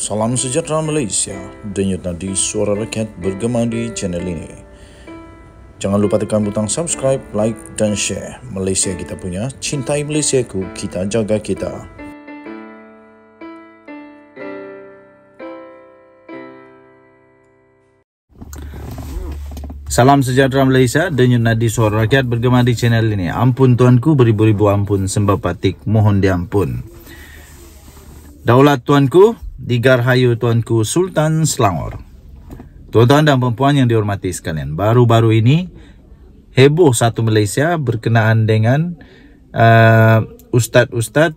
Salam sejahtera Malaysia. Denyut nadi suara rakyat bergema di channel ini. Jangan lupa tekan butang subscribe, like dan share. Malaysia kita punya, cintai Malaysia ku, kita jaga kita. Salam sejahtera Malaysia, denyut nadi suara rakyat bergema di channel ini. Ampun tuanku, beribu-ribu ampun, sembah patik, mohon diampun. Daulat Tuanku, Digarhayu Tuanku Sultan Selangor. Tuan-tuan dan puan-puan yang dihormati sekalian, baru-baru ini heboh satu Malaysia berkenaan dengan uh, ustaz-ustaz uh,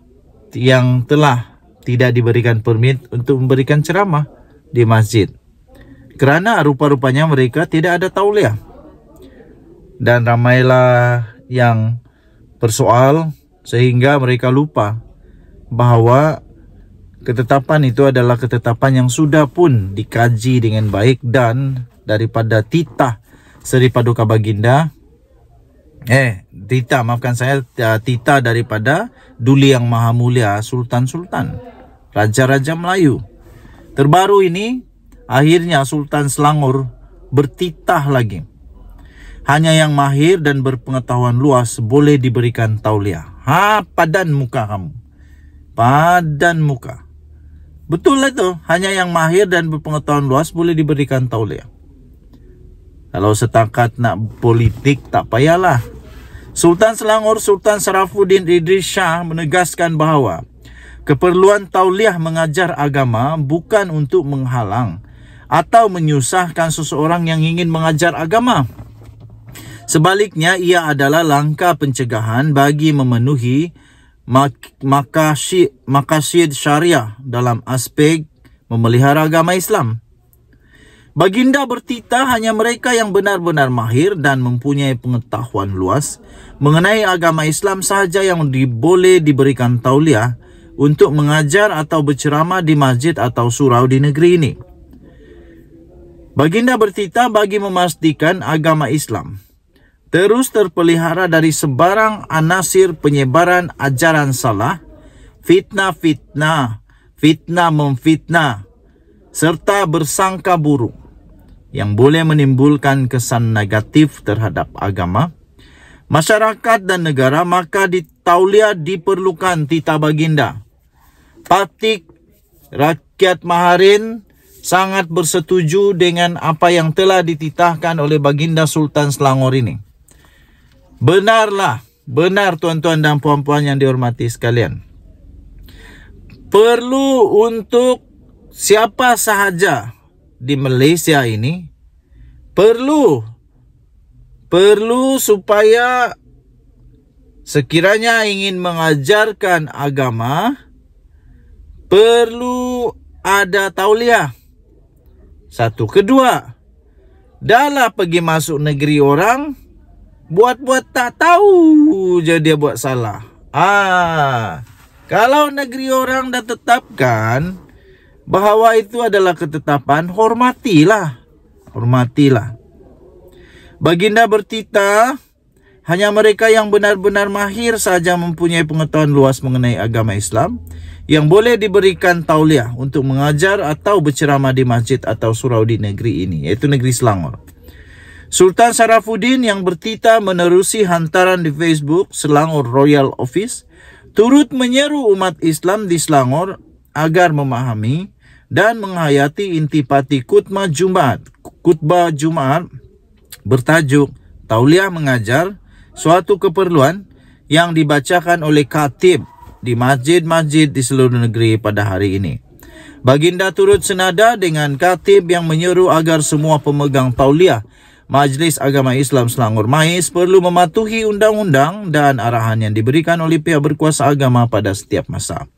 yang telah tidak diberikan permit untuk memberikan ceramah di masjid. Kerana rupa-rupanya mereka tidak ada tauliah. Dan ramailah yang persoal sehingga mereka lupa bahawa Ketetapan itu adalah ketetapan yang sudah pun dikaji dengan baik dan daripada titah Seri Paduka Baginda. Eh, titah maafkan saya, eh, titah daripada Duli Yang Maha Mulia Sultan-Sultan. Raja-Raja Melayu. Terbaru ini, akhirnya Sultan Selangor bertitah lagi. Hanya yang mahir dan berpengetahuan luas boleh diberikan tauliah. Ha, padan muka kamu. Padan muka. Betul lah tu. Hanya yang mahir dan berpengetahuan luas boleh diberikan tauliah. Kalau setakat nak politik tak payahlah. Sultan Selangor Sultan Sarafuddin Idris Shah menegaskan bahawa keperluan tauliah mengajar agama bukan untuk menghalang atau menyusahkan seseorang yang ingin mengajar agama. Sebaliknya ia adalah langkah pencegahan bagi memenuhi makasyid, makasyid syariah dalam aspek memelihara agama Islam. Baginda bertitah hanya mereka yang benar-benar mahir dan mempunyai pengetahuan luas mengenai agama Islam sahaja yang diboleh diberikan tauliah untuk mengajar atau berceramah di masjid atau surau di negeri ini. Baginda bertitah bagi memastikan agama Islam terus terpelihara dari sebarang anasir penyebaran ajaran salah, fitnah-fitnah, fitnah-memfitnah, serta bersangka buruk yang boleh menimbulkan kesan negatif terhadap agama, masyarakat dan negara maka ditaulia diperlukan tita baginda. Patik rakyat Maharin sangat bersetuju dengan apa yang telah dititahkan oleh baginda Sultan Selangor ini. Benarlah, benar tuan-tuan dan puan-puan yang dihormati sekalian. Perlu untuk siapa sahaja di Malaysia ini perlu perlu supaya sekiranya ingin mengajarkan agama perlu ada tauliah. Satu kedua, dalam pergi masuk negeri orang Buat-buat tak tahu jadi dia buat salah. Ah, kalau negeri orang dah tetapkan bahawa itu adalah ketetapan, hormatilah. Hormatilah. Baginda bertitah, hanya mereka yang benar-benar mahir saja mempunyai pengetahuan luas mengenai agama Islam yang boleh diberikan tauliah untuk mengajar atau berceramah di masjid atau surau di negeri ini, iaitu negeri Selangor. Sultan Sarafuddin yang bertita menerusi hantaran di Facebook Selangor Royal Office turut menyeru umat Islam di Selangor agar memahami dan menghayati intipati Kutma Jumat. Kutbah Jumat bertajuk Tauliah Mengajar suatu keperluan yang dibacakan oleh khatib di masjid-masjid di seluruh negeri pada hari ini. Baginda turut senada dengan khatib yang menyeru agar semua pemegang tauliah Majlis Agama Islam Selangor Mahis perlu mematuhi undang-undang dan arahan yang diberikan oleh pihak berkuasa agama pada setiap masa.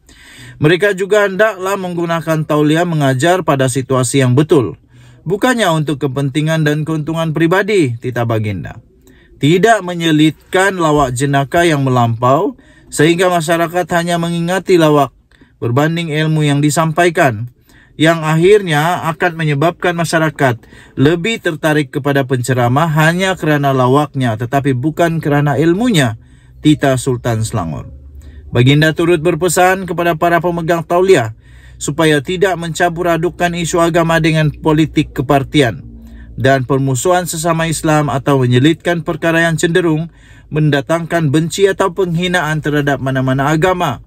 Mereka juga hendaklah menggunakan tauliah mengajar pada situasi yang betul. Bukannya untuk kepentingan dan keuntungan pribadi, Tita Baginda. Tidak menyelitkan lawak jenaka yang melampau, sehingga masyarakat hanya mengingati lawak berbanding ilmu yang disampaikan yang akhirnya akan menyebabkan masyarakat lebih tertarik kepada penceramah hanya kerana lawaknya tetapi bukan kerana ilmunya Tita Sultan Selangor. Baginda turut berpesan kepada para pemegang tauliah supaya tidak mencampur adukkan isu agama dengan politik kepartian dan permusuhan sesama Islam atau menyelitkan perkara yang cenderung mendatangkan benci atau penghinaan terhadap mana-mana agama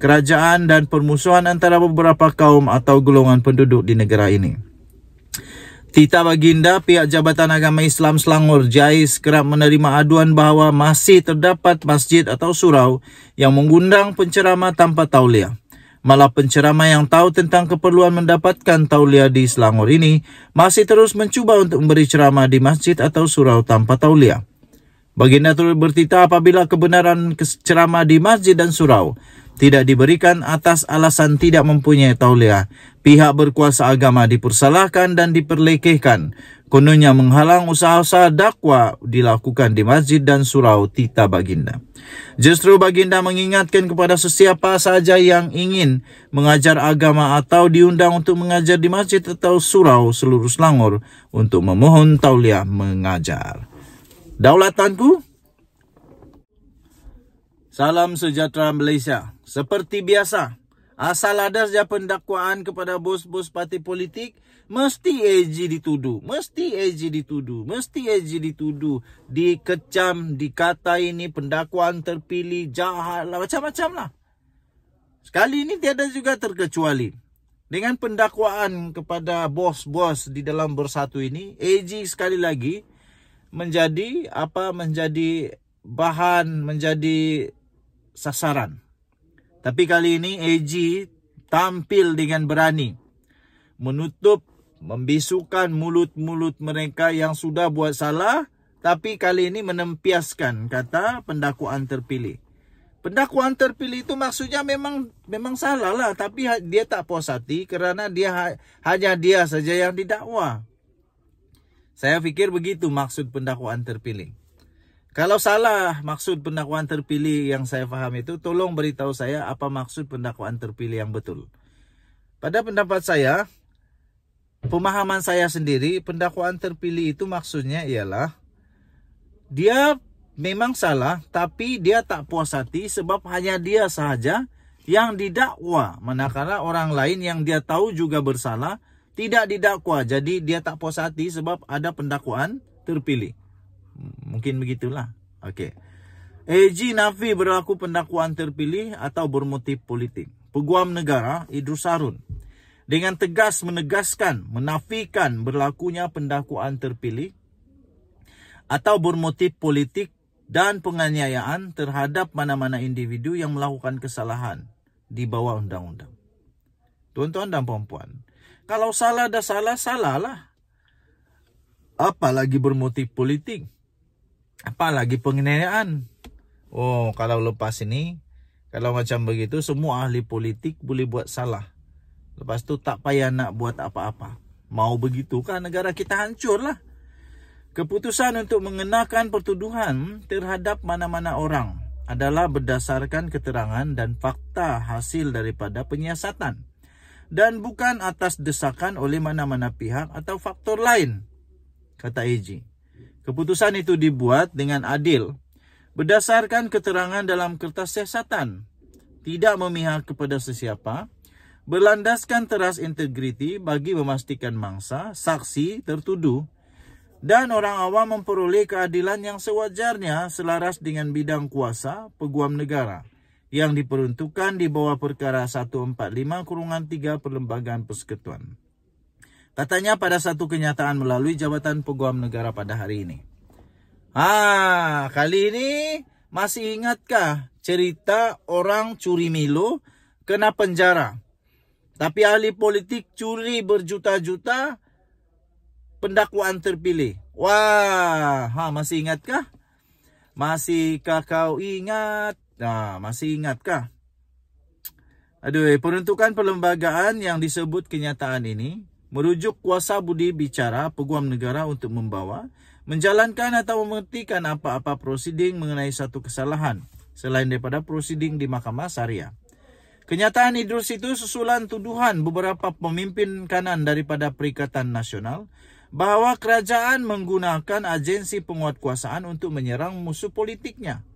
kerajaan dan permusuhan antara beberapa kaum atau golongan penduduk di negara ini. Tita Baginda, pihak Jabatan Agama Islam Selangor, JAIS, kerap menerima aduan bahawa masih terdapat masjid atau surau yang mengundang pencerama tanpa taulia. Malah pencerama yang tahu tentang keperluan mendapatkan taulia di Selangor ini masih terus mencuba untuk memberi ceramah di masjid atau surau tanpa taulia. Baginda turut bertita apabila kebenaran ceramah di masjid dan surau tidak diberikan atas alasan tidak mempunyai tauliah. Pihak berkuasa agama dipersalahkan dan diperlekehkan. Kononnya menghalang usaha-usaha dakwah dilakukan di masjid dan surau Tita Baginda. Justru Baginda mengingatkan kepada sesiapa saja yang ingin mengajar agama atau diundang untuk mengajar di masjid atau surau seluruh Selangor untuk memohon tauliah mengajar. Daulatanku. Salam sejahtera Malaysia. Seperti biasa, asal ada saja pendakwaan kepada bos-bos parti politik, mesti AG dituduh, mesti AG dituduh, mesti AG dituduh, dikecam, dikata ini pendakwaan terpilih, jahat lah, macam-macam lah. Sekali ini tiada juga terkecuali. Dengan pendakwaan kepada bos-bos di dalam bersatu ini, AG sekali lagi menjadi apa menjadi bahan menjadi sasaran. Tapi kali ini AG tampil dengan berani. Menutup, membisukan mulut-mulut mereka yang sudah buat salah. Tapi kali ini menempiaskan kata pendakwaan terpilih. Pendakwaan terpilih itu maksudnya memang memang salah lah. Tapi ha, dia tak puas hati kerana dia ha, hanya dia saja yang didakwa. Saya fikir begitu maksud pendakwaan terpilih. Kalau salah maksud pendakwaan terpilih yang saya faham itu, tolong beritahu saya apa maksud pendakwaan terpilih yang betul. Pada pendapat saya, pemahaman saya sendiri, pendakwaan terpilih itu maksudnya ialah dia memang salah, tapi dia tak puas hati sebab hanya dia sahaja yang didakwa. Manakala orang lain yang dia tahu juga bersalah, tidak didakwa. Jadi dia tak puas hati sebab ada pendakwaan terpilih mungkin begitulah. Okey. AG Nafi berlaku pendakwaan terpilih atau bermotif politik. Peguam Negara Idrus Harun dengan tegas menegaskan menafikan berlakunya pendakwaan terpilih atau bermotif politik dan penganiayaan terhadap mana-mana individu yang melakukan kesalahan di bawah undang-undang. Tuan-tuan dan puan-puan, kalau salah dah salah, salahlah. Apalagi bermotif politik apalagi penganiayaan. Oh, kalau lepas ini kalau macam begitu semua ahli politik boleh buat salah. Lepas tu tak payah nak buat apa-apa. Mau begitu kan negara kita hancurlah. Keputusan untuk mengenakan pertuduhan terhadap mana-mana orang adalah berdasarkan keterangan dan fakta hasil daripada penyiasatan dan bukan atas desakan oleh mana-mana pihak atau faktor lain kata Eji. Keputusan itu dibuat dengan adil. Berdasarkan keterangan dalam kertas siasatan. Tidak memihak kepada sesiapa. Berlandaskan teras integriti bagi memastikan mangsa, saksi, tertuduh. Dan orang awam memperoleh keadilan yang sewajarnya selaras dengan bidang kuasa peguam negara yang diperuntukkan di bawah perkara 145 kurungan 3 Perlembagaan Persekutuan. Katanya pada satu kenyataan melalui Jabatan Peguam Negara pada hari ini. Ah, kali ini masih ingatkah cerita orang curi Milo kena penjara? Tapi ahli politik curi berjuta-juta pendakwaan terpilih. Wah, ha, masih ingatkah? Masihkah kau ingat? Nah, ha, masih ingatkah? Aduh, eh, peruntukan perlembagaan yang disebut kenyataan ini merujuk kuasa budi bicara peguam negara untuk membawa, menjalankan atau memertikan apa-apa prosiding mengenai satu kesalahan selain daripada prosiding di Mahkamah Syariah. Kenyataan Idrus itu susulan tuduhan beberapa pemimpin kanan daripada Perikatan Nasional bahawa kerajaan menggunakan agensi penguat kuasaan untuk menyerang musuh politiknya.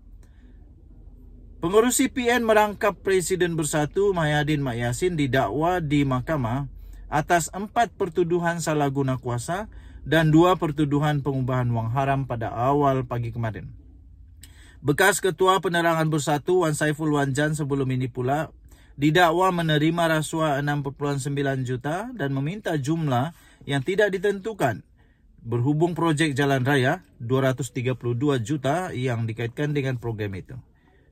Pengurusi PN merangkap Presiden Bersatu Mayadin Mak Yassin didakwa di mahkamah atas empat pertuduhan salah guna kuasa dan dua pertuduhan pengubahan wang haram pada awal pagi kemarin. Bekas Ketua Penerangan Bersatu Wan Saiful Wan Jan sebelum ini pula didakwa menerima rasuah 6.9 juta dan meminta jumlah yang tidak ditentukan berhubung projek jalan raya 232 juta yang dikaitkan dengan program itu.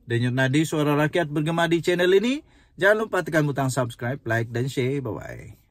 Denyut nadi suara rakyat bergema di channel ini. Jangan lupa tekan butang subscribe, like dan share. Bye-bye.